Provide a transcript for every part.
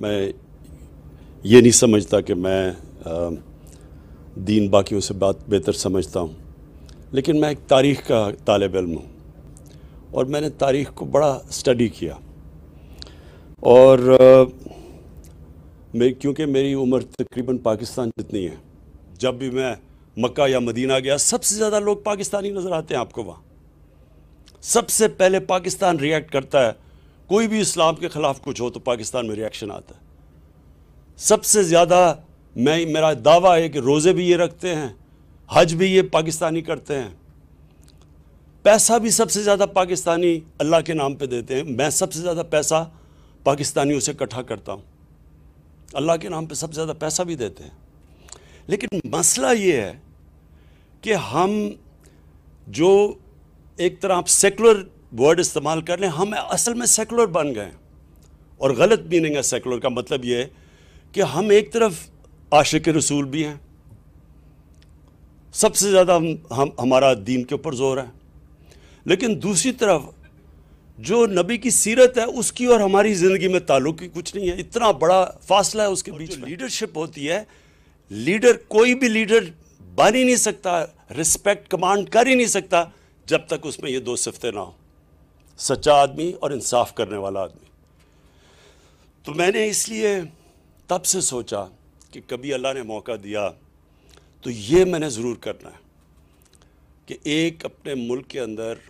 मैं ये नहीं समझता कि मैं दीन बाकियों से बात बेहतर समझता हूँ लेकिन मैं एक तारीख़ का तालब इलम हूँ और मैंने तारीख़ को बड़ा स्टडी किया और मेरी क्योंकि मेरी उम्र तकरीबन पाकिस्तान जितनी है जब भी मैं मक्का या मदीना गया सबसे ज़्यादा लोग पाकिस्तानी नज़र आते हैं आपको वहाँ सबसे पहले पाकिस्तान रिएक्ट करता है कोई भी इस्लाम के ख़िलाफ़ कुछ हो तो पाकिस्तान में रिएक्शन आता है सबसे ज़्यादा मैं मेरा दावा है कि रोज़े भी ये रखते हैं हज भी ये पाकिस्तानी करते हैं पैसा भी सबसे ज़्यादा पाकिस्तानी अल्लाह के नाम पे देते हैं मैं सबसे ज़्यादा पैसा पाकिस्तानियों से इकट्ठा करता हूँ अल्लाह के नाम पे सबसे ज़्यादा पैसा भी देते हैं लेकिन मसला ये है कि हम जो एक तरह आप सेकुलर वर्ड इस्तेमाल कर लें हम असल में सेकुलर बन गए और गलत मीनिंग है सेकुलर का मतलब ये है कि हम एक तरफ आशिक रसूल भी हैं सबसे ज़्यादा हम, हम हमारा दीन के ऊपर जोर है लेकिन दूसरी तरफ जो नबी की सीरत है उसकी और हमारी ज़िंदगी में ताल्लुक ही कुछ नहीं है इतना बड़ा फासला है उसके बीच लीडरशिप होती है लीडर कोई भी लीडर बन ही नहीं सकता रिस्पेक्ट कमांड कर ही नहीं सकता जब तक उसमें ये दो सिफ्तें ना हो सच्चा आदमी और इंसाफ करने वाला आदमी तो मैंने इसलिए तब से सोचा कि कभी अल्लाह ने मौका दिया तो ये मैंने ज़रूर करना है कि एक अपने मुल्क के अंदर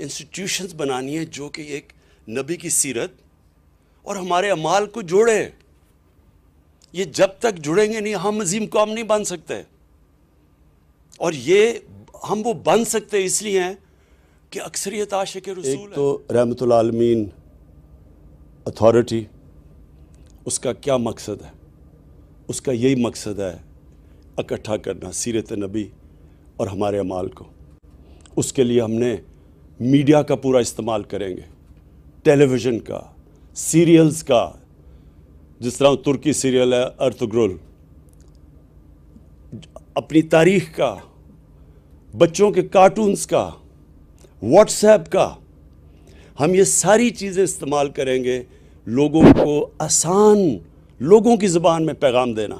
इंस्टीट्यूशंस बनानी है जो कि एक नबी की सीरत और हमारे अमाल को जोड़े ये जब तक जुड़ेंगे नहीं हम अजीम कौम नहीं बन सकते और ये हम वो बन सकते इसलिए हैं कि अक्सरियत आशिक रसूल एक तो रहमत आलमीन अथॉरिटी उसका क्या मकसद है उसका यही मकसद है इकट्ठा करना सीरत नबी और हमारे अमाल को उसके लिए हमने मीडिया का पूरा इस्तेमाल करेंगे टेलीविज़न का सीरियल्स का जिस तरह तुर्की सीरियल है अर्थग्रुल अपनी तारीख का बच्चों के कार्टून्स का व्हाट्सएप का हम ये सारी चीज़ें इस्तेमाल करेंगे लोगों को आसान लोगों की ज़बान में पैगाम देना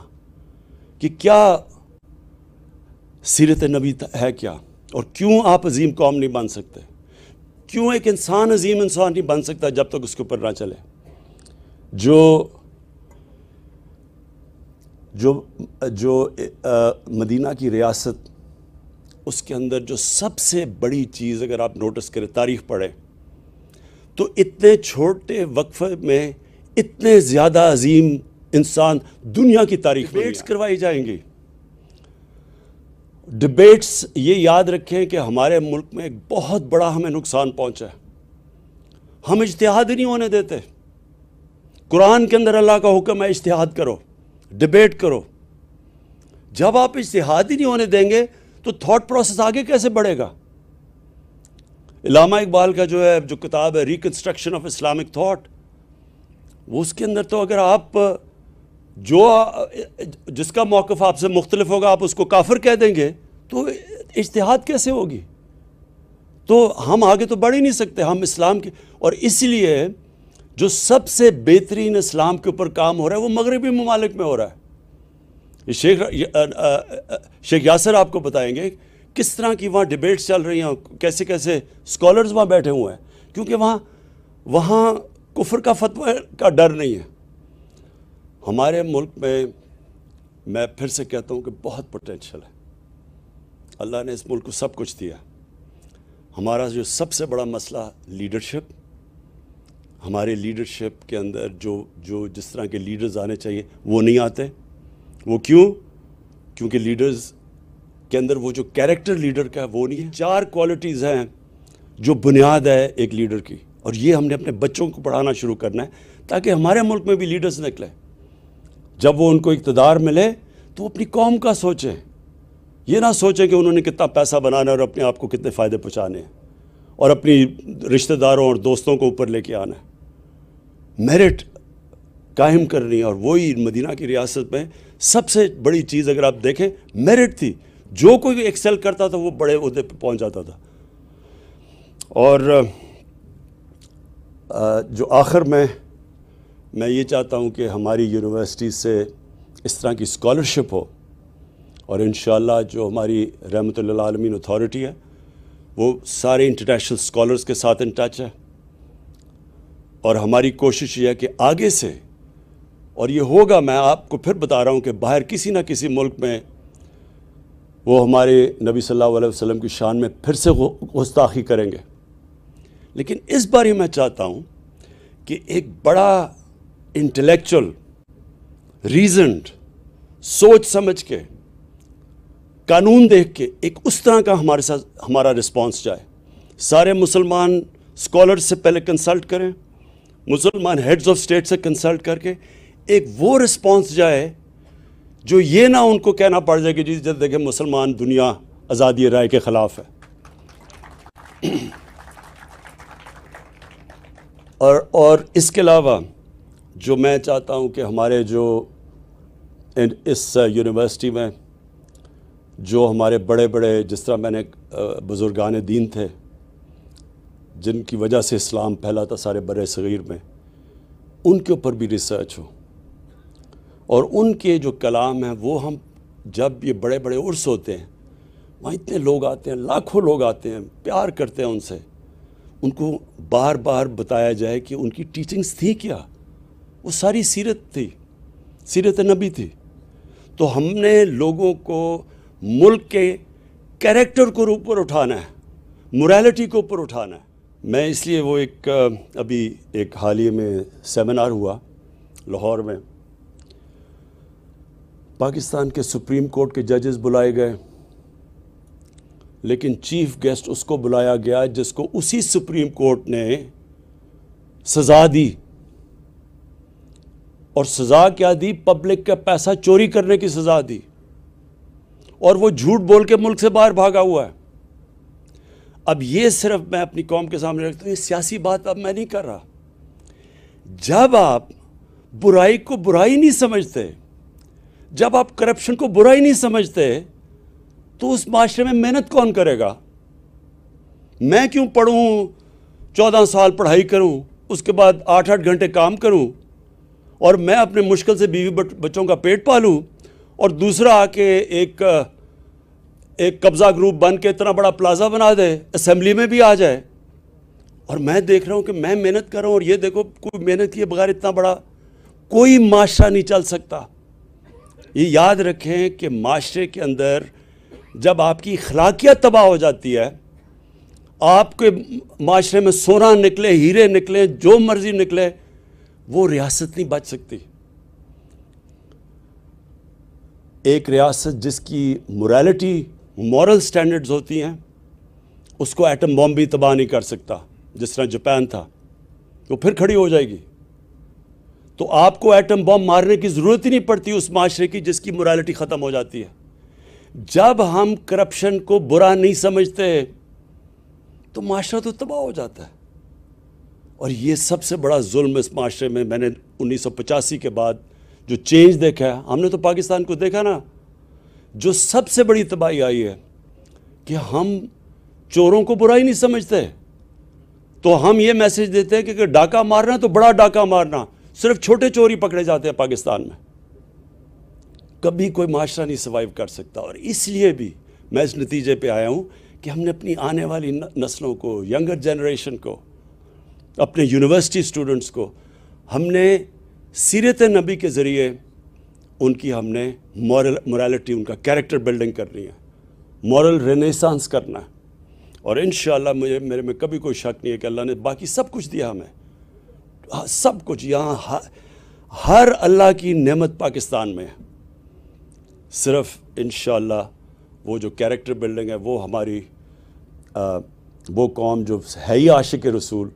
कि क्या सीरत नबी है क्या और क्यों आप अजीम कौम नहीं बन सकते क्यों एक इंसान अजीम इंसान नहीं बन सकता जब तक उसके ऊपर ना चले जो जो जो आ, मदीना की रियासत उसके अंदर जो सबसे बड़ी चीज़ अगर आप नोटिस करें तारीख पढ़ें तो इतने छोटे वक्फे में इतने ज़्यादा अजीम इंसान दुनिया की तारीख डिबेट्स करवाई जाएंगी डिबेट्स ये याद रखें कि हमारे मुल्क में एक बहुत बड़ा हमें नुकसान पहुंचा है हम इश्तहाद ही नहीं होने देते कुरान के अंदर अल्लाह का हुक्म है इश्तहाद करो डिबेट करो जब आप इश्तहाद ही नहीं होने देंगे तो थॉट प्रोसेस आगे कैसे बढ़ेगा इलामा इकबाल का जो है जो किताब है रिकन्स्ट्रक्शन ऑफ इस्लामिक थाट वो उसके अंदर तो अगर आप जो जिसका मौक़ आपसे मुख्तलिफ होगा आप उसको काफिर कह देंगे तो इश्तहाद कैसे होगी तो हम आगे तो बढ़ ही नहीं सकते हम इस्लाम के और इसलिए जो सबसे बेहतरीन इस्लाम के ऊपर काम हो रहा है वो मगरबी ममालिक में हो रहा है शेख शेख यासर आपको बताएंगे किस तरह की वहाँ डिबेट्स चल रही हैं कैसे कैसे स्कॉलर्स वहाँ बैठे हुए हैं क्योंकि वहाँ वहाँ कुफर का फतवा का डर नहीं है हमारे मुल्क में मैं फिर से कहता हूँ कि बहुत पोटेंशल है अल्लाह ने इस मुल्क को सब कुछ दिया हमारा जो सबसे बड़ा मसला लीडरशिप हमारे लीडरशिप के अंदर जो जो जिस तरह के लीडर्स आने चाहिए वो नहीं आते वो क्यों क्योंकि लीडर्स के अंदर वो जो कैरेक्टर लीडर का है वो नहीं है चार क्वालिटीज़ हैं जो बुनियाद है एक लीडर की और ये हमने अपने बच्चों को पढ़ाना शुरू करना है ताकि हमारे मुल्क में भी लीडर्स निकले जब वो उनको इकतदार मिले तो वो अपनी कौम का सोचें ये ना सोचें कि उन्होंने कितना पैसा बनाना है और अपने आप को कितने फ़ायदे पहुँचाने हैं और अपनी रिश्तेदारों और दोस्तों को ऊपर लेके आना है मेरिट कायम करनी और वही मदीना की रियासत में सबसे बड़ी चीज़ अगर आप देखें मेरिट थी जो कोई एक्सेल करता था वो बड़े उहदे पर पहुँच जाता था और जो आखिर में मैं ये चाहता हूँ कि हमारी यूनिवर्सिटी से इस तरह की स्कॉलरशिप हो और इन जो हमारी रहमत आलमीन अथॉरिटी है वो सारे इंटरनेशनल स्कॉलर्स के साथ इन टच है और हमारी कोशिश ये है कि आगे से और ये होगा मैं आपको फिर बता रहा हूँ कि बाहर किसी ना किसी मुल्क में वो हमारे नबी सल्लल्लाहु अलैहि वसल्लम की शान में फिर से गुस्ताखी करेंगे लेकिन इस बार ही मैं चाहता हूँ कि एक बड़ा इंटेलेक्चुअल रीजनड सोच समझ के कानून देख के एक उस तरह का हमारे साथ हमारा रिस्पांस जाए सारे मुसलमान स्कॉलर से पहले कंसल्ट करें मुसलमान हेड्स ऑफ स्टेट से कंसल्ट करके एक वो रिस्पॉन्स जाए जो ये ना उनको कहना पड़ जाए कि जी जब देखें मुसलमान दुनिया आज़ादी राय के ख़िलाफ़ है और और इसके अलावा जो मैं चाहता हूँ कि हमारे जो इस यूनिवर्सिटी uh, में जो हमारे बड़े बड़े जिस तरह मैंने uh, बुज़ुर्गान दीन थे जिनकी वजह से इस्लाम फैला था सारे बर सग़ीर में उनके ऊपर भी रिसर्च हो और उनके जो कलाम हैं वो हम जब ये बड़े बड़े उर्स होते हैं वहाँ इतने लोग आते हैं लाखों लोग आते हैं प्यार करते हैं उनसे उनको बार बार बताया जाए कि उनकी टीचिंग्स थी क्या वो सारी सीरत थी सीरत नबी थी तो हमने लोगों को मुल्क के कैरेक्टर को ऊपर उठाना है मोरालिटी को ऊपर उठाना है मैं इसलिए वो एक अभी एक हाल ही में सेमिनार हुआ लाहौर में पाकिस्तान के सुप्रीम कोर्ट के जजेस बुलाए गए लेकिन चीफ गेस्ट उसको बुलाया गया जिसको उसी सुप्रीम कोर्ट ने सज़ा दी और सज़ा क्या दी पब्लिक का पैसा चोरी करने की सज़ा दी और वो झूठ बोल के मुल्क से बाहर भागा हुआ है अब ये सिर्फ मैं अपनी कौम के सामने रखता हूँ ये सियासी बात अब मैं नहीं कर रहा जब आप बुराई को बुराई नहीं समझते जब आप करप्शन को बुरा ही नहीं समझते तो उस माशरे में मेहनत कौन करेगा मैं क्यों पढ़ूँ चौदह साल पढ़ाई करूँ उसके बाद आठ आठ घंटे काम करूँ और मैं अपने मुश्किल से बीवी बच्चों का पेट पालूँ और दूसरा आके एक एक कब्ज़ा ग्रुप बन के इतना बड़ा प्लाजा बना दे असम्बली में भी आ जाए और मैं देख रहा हूँ कि मैं मेहनत कर रहा हूँ और ये देखो कोई मेहनत किए बगैर इतना बड़ा कोई माशरा नहीं चल सकता ये याद रखें कि माशरे के अंदर जब आपकी खलाकियत तबाह हो जाती है आपके माशरे में सोना निकले हीरे निकले जो मर्ज़ी निकले वो रियासत नहीं बच सकती एक रियासत जिसकी मोरालिटी मॉरल स्टैंडर्ड्स होती हैं उसको एटम बॉम्ब भी तबाह नहीं कर सकता जिस तरह जापान था वो तो फिर खड़ी हो जाएगी तो आपको एटम बम मारने की ज़रूरत ही नहीं पड़ती उस माशरे की जिसकी मोरालिटी ख़त्म हो जाती है जब हम करप्शन को बुरा नहीं समझते तो माशरा तो तबाह हो जाता है और ये सबसे बड़ा जुल्म इस माशरे में मैंने उन्नीस के बाद जो चेंज देखा है हमने तो पाकिस्तान को देखा ना जो सबसे बड़ी तबाही आई है कि हम चोरों को बुरा ही नहीं समझते तो हम ये मैसेज देते हैं कि डाका मारना है तो बड़ा डाका मारना सिर्फ छोटे चोरी पकड़े जाते हैं पाकिस्तान में कभी कोई माशरा नहीं सर्वाइव कर सकता और इसलिए भी मैं इस नतीजे पे आया हूँ कि हमने अपनी आने वाली नस्लों को यंगर जनरेशन को अपने यूनिवर्सिटी स्टूडेंट्स को हमने सीरत नबी के ज़रिए उनकी हमने मॉरल मोरालिटी उनका कैरेक्टर बिल्डिंग करनी है मॉरल रेनेसांस करना है और इन मुझे मेरे में कभी कोई शक नहीं है कि अल्लाह ने बाकी सब कुछ दिया हमें हाँ, सब कुछ यहाँ हर अल्लाह की नेमत पाकिस्तान में है सिर्फ इन वो जो कैरेक्टर बिल्डिंग है वो हमारी आ, वो कौम जो है ही आशिक रसूल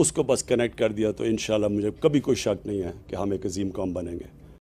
उसको बस कनेक्ट कर दिया तो इन मुझे कभी कोई शक नहीं है कि हम एक अजीम कौम बनेंगे